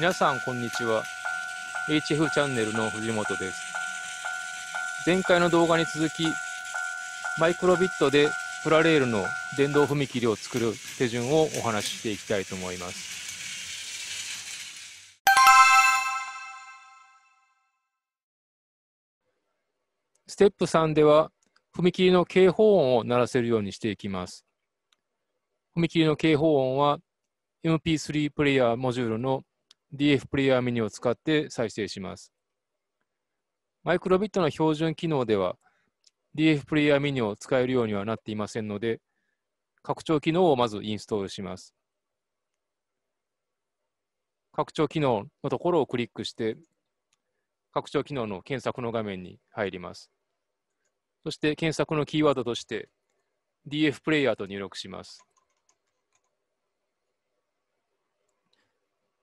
皆さんこんにちは HF チャンネルの藤本です前回の動画に続きマイクロビットでプラレールの電動踏切を作る手順をお話ししていきたいと思いますステップ3では踏切の警報音を鳴らせるようにしていきます踏切の警報音は MP3 プレイヤーモジュールの DF プレイヤーミニューを使って再生します。マイクロビットの標準機能では DF プレイヤーミニューを使えるようにはなっていませんので、拡張機能をまずインストールします。拡張機能のところをクリックして、拡張機能の検索の画面に入ります。そして検索のキーワードとして DF プレイヤーと入力します。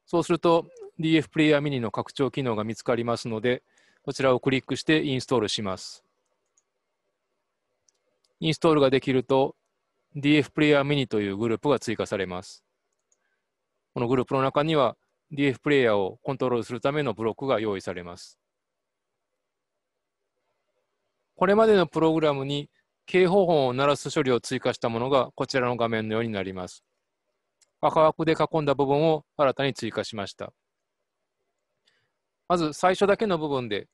そうすると DF プレイヤーミニの拡張機能が見つかりますので、こちらをクリックしてインストールします。インストールができると DF プレイヤーミニというグループが追加されます。このグループの中には DF プレイヤーをコントロールするためのブロックが用意されます。これまでのプログラムに警報音を鳴らす処理を追加したものがこちらの画面のようになります。赤枠で囲んだ部分を新たに追加しました。まず最初だけの部分で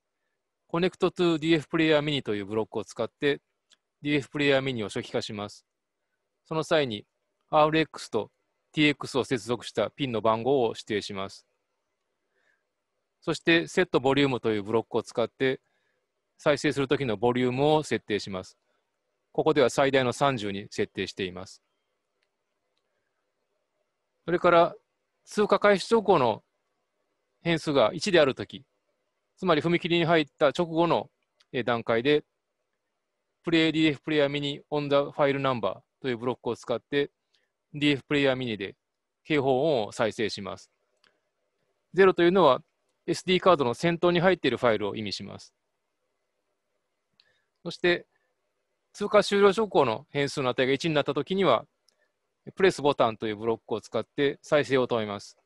Connect to DF プレイヤーミニというブロックを使って DF プレイヤーミニを初期化します。その際に RX と TX を接続したピンの番号を指定します。そして Set ボリュームというブロックを使って再生するときのボリュームを設定します。ここでは最大の30に設定しています。それから通貨開始直後の変数が1であるとき、つまり踏切に入った直後の段階で、プレイ DF プレイヤーミニオンザファイルナンバーというブロックを使って、DF プレイヤーミニで警報音を再生します。0というのは SD カードの先頭に入っているファイルを意味します。そして、通過終了直後の変数の値が1になったときには、プレスボタンというブロックを使って再生を止めます。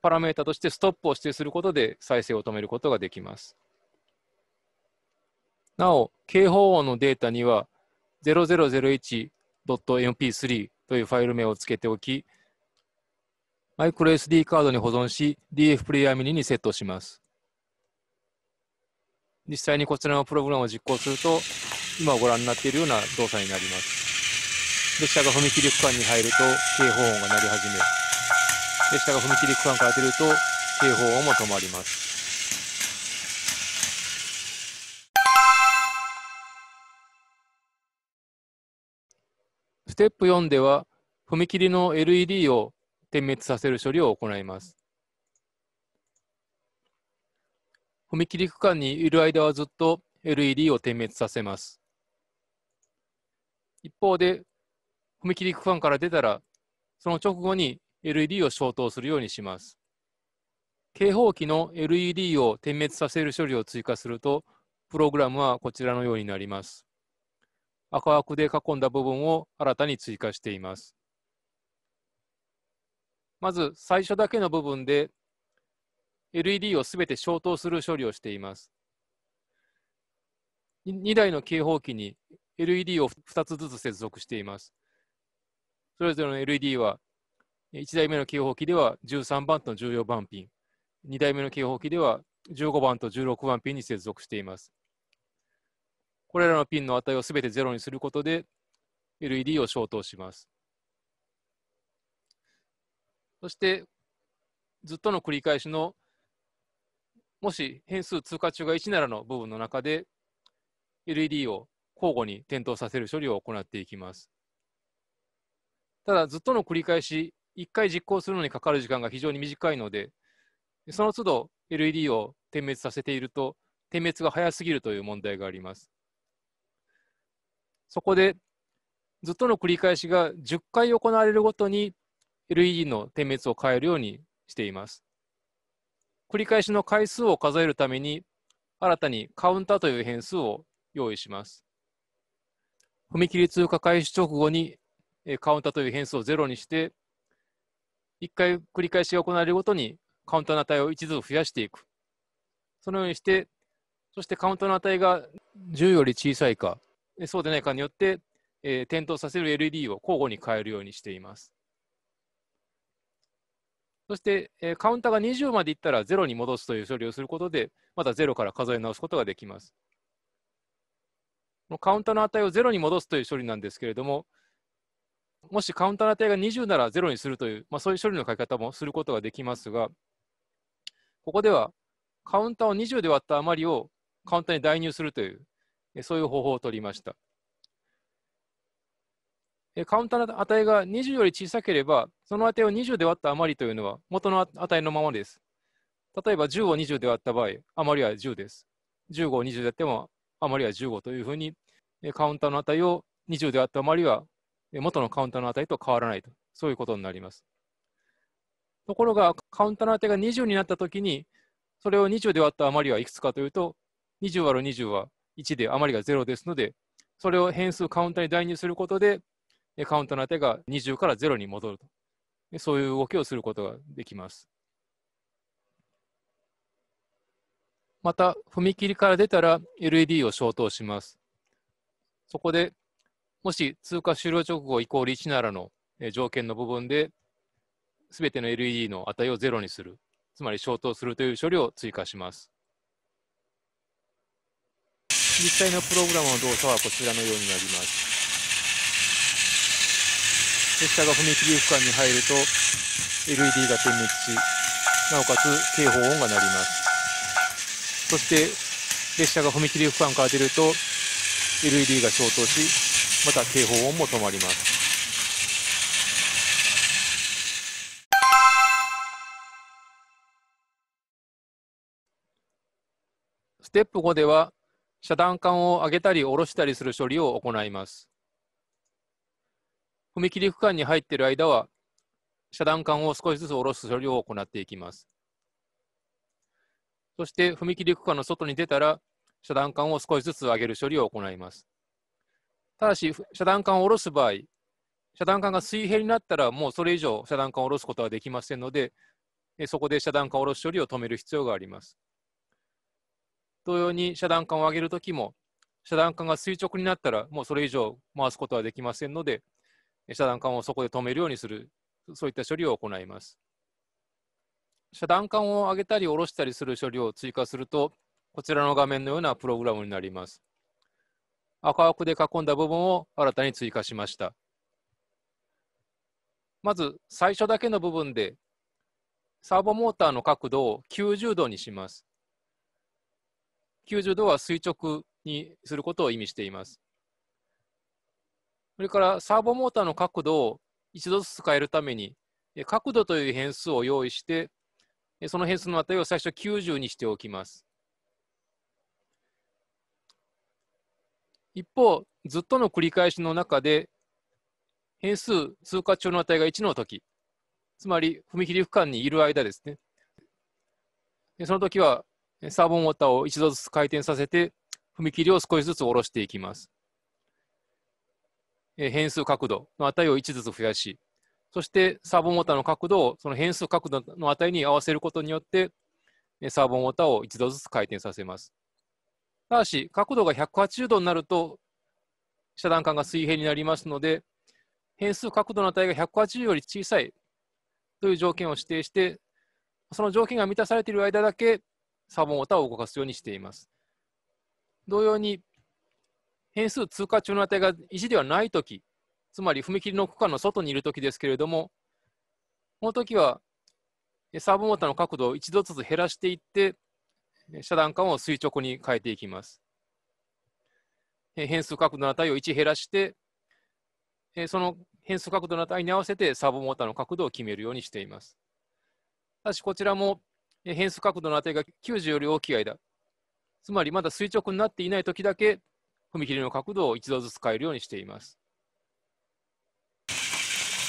パラメータとしてストップを指定することで再生を止めることができます。なお、警報音のデータには 0001.mp3 というファイル名を付けておき、マイクロ s d カードに保存し DF プレイヤーミニにセットします。実際にこちらのプログラムを実行すると、今ご覧になっているような動作になります。列車が踏切区間に入ると警報音が鳴り始め、列車が踏切区間から出ると警報音も止まります。ステップ4では、踏切の LED を点滅させる処理を行います。踏切区間にいる間はずっと LED を点滅させます。一方で、踏切区間から出たら、その直後に LED を消灯するようにします。警報器の LED を点滅させる処理を追加すると、プログラムはこちらのようになります。赤枠で囲んだ部分を新たに追加しています。まず最初だけの部分で LED をすべて消灯する処理をしています。2台の警報器に LED を2つずつ接続しています。それぞれの LED は1台目の警報器では13番と14番ピン、2台目の警報器では15番と16番ピンに接続しています。これらのピンの値をすべて0にすることで LED を消灯します。そしてずっとの繰り返しのもし変数通過中が1ならの部分の中で LED を交互に点灯させる処理を行っていきます。ただずっとの繰り返し、1回実行するのにかかる時間が非常に短いので、その都度 LED を点滅させていると、点滅が早すぎるという問題があります。そこで、ずっとの繰り返しが10回行われるごとに LED の点滅を変えるようにしています。繰り返しの回数を数えるために、新たにカウンターという変数を用意します。踏切通過開始直後にカウンターという変数をゼロにして、1回繰り返しが行われるごとにカウンターの値を1ずつ増やしていく。そのようにして、そしてカウンターの値が10より小さいか、そうでないかによって、えー、点灯させる LED を交互に変えるようにしています。そして、えー、カウンターが20までいったら0に戻すという処理をすることで、また0から数え直すことができます。カウンターの値を0に戻すという処理なんですけれども、もしカウンターの値が20なら0にするという、まあ、そういう処理の書き方もすることができますが、ここではカウンターを20で割った余りをカウンターに代入するという、そういう方法を取りました。カウンターの値が20より小さければ、その値を20で割った余りというのは元の値のままです。例えば10を20で割った場合、余りは10です。15を20で割っても余りは15というふうに、カウンターの値を20で割った余りは元のカウンターの値と変わらないと、そういうことになります。ところが、カウンターの値が20になったときに、それを20で割った余りはいくつかというと、20割る20は1で余りが0ですので、それを変数カウンターに代入することで、カウンターの値が20から0に戻ると。そういう動きをすることができます。また、踏切から出たら LED を消灯します。そこでもし通過終了直後イコール1ならの条件の部分で、すべての LED の値を0にする、つまり消灯するという処理を追加します。実際のプログラムの動作はこちらのようになります。列車が踏切区間に入ると LED が点滅し、なおかつ警報音が鳴ります。そして列車が踏切区間から出ると LED が消灯し、また警報音も止まります。ステップ5では、遮断管を上げたり下ろしたりする処理を行います。踏切区間に入っている間は、遮断管を少しずつ下ろす処理を行っていきます。そして、踏切区間の外に出たら、遮断管を少しずつ上げる処理を行います。ただし、遮断管を下ろす場合、遮断管が水平になったら、もうそれ以上遮断管を下ろすことはできませんので、そこで遮断管を下ろす処理を止める必要があります。同様に遮断管を上げるときも、遮断管が垂直になったら、もうそれ以上回すことはできませんので、遮断管をそこで止めるようにする、そういった処理を行います。遮断管を上げたり下ろしたりする処理を追加すると、こちらの画面のようなプログラムになります。赤枠で囲んだ部分を新たに追加しました。まず最初だけの部分でサーボモーターの角度を90度にします。90度は垂直にすることを意味しています。それからサーボモーターの角度を一度ずつ変えるために角度という変数を用意してその変数の値を最初90にしておきます。一方、ずっとの繰り返しの中で、変数通過中の値が1の時、つまり踏切区間にいる間ですね。その時はサーボモーターを一度ずつ回転させて、踏切を少しずつ下ろしていきます。変数角度の値を1ずつ増やし、そしてサーボモーターの角度をその変数角度の値に合わせることによって、サーボモーターを一度ずつ回転させます。ただし、角度が180度になると、遮断管が水平になりますので、変数角度の値が180より小さいという条件を指定して、その条件が満たされている間だけ、サーボモーターを動かすようにしています。同様に、変数通過中の値が1ではないとき、つまり踏切の区間の外にいるときですけれども、このときはサーボモーターの角度を1度ずつ減らしていって、遮断管を垂直に変えていきます。変数角度の値を1減らして、その変数角度の値に合わせてサーボモーターの角度を決めるようにしています。ただしこちらも変数角度の値が90より大きい間、つまりまだ垂直になっていないときだけ踏切の角度を一度ずつ変えるようにしています。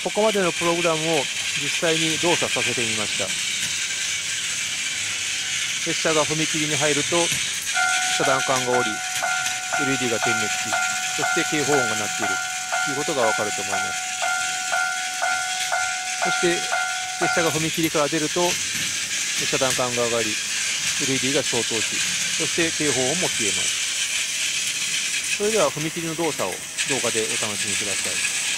ここまでのプログラムを実際に動作させてみました。列車が踏切に入ると遮断管が下り LED が点滅しそして警報音が鳴っているということがわかると思いますそして列車が踏切から出ると遮断管が上がり LED が消灯しそして警報音も消えますそれでは踏切の動作を動画でお楽しみください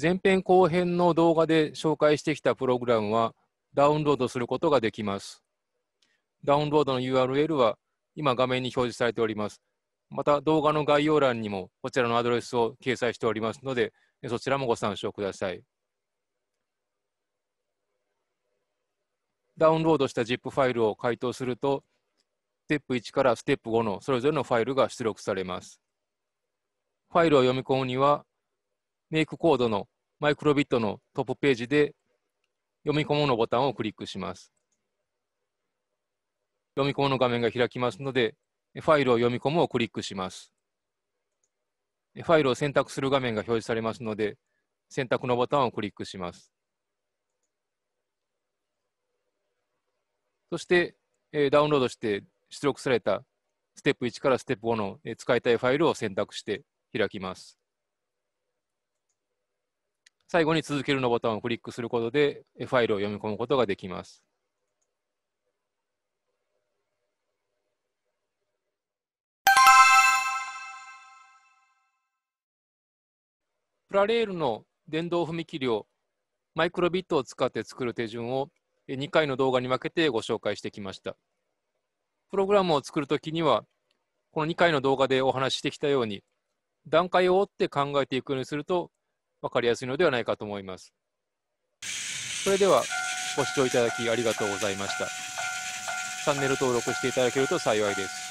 前編後編の動画で紹介してきたプログラムはダウンロードすることができます。ダウンロードの URL は今画面に表示されております。また動画の概要欄にもこちらのアドレスを掲載しておりますので、そちらもご参照ください。ダウンロードした ZIP ファイルを回答すると、ステップ1からステップ5のそれぞれのファイルが出力されます。ファイルを読み込むには、メイクコードのマイクロビットのトップページで読み込むのボタンをクリックします。読み込むの画面が開きますので、ファイルを読み込むをクリックします。ファイルを選択する画面が表示されますので、選択のボタンをクリックします。そして、ダウンロードして出力されたステップ1からステップ5の使いたいファイルを選択して開きます。最後に続けるのボタンをクリックすることでファイルを読み込むことができます。プラレールの電動踏切をマイクロビットを使って作る手順を2回の動画に分けてご紹介してきました。プログラムを作るときには、この2回の動画でお話ししてきたように、段階を追って考えていくようにすると分かりやすいのではないかと思います。それではご視聴いただきありがとうございました。チャンネル登録していただけると幸いです。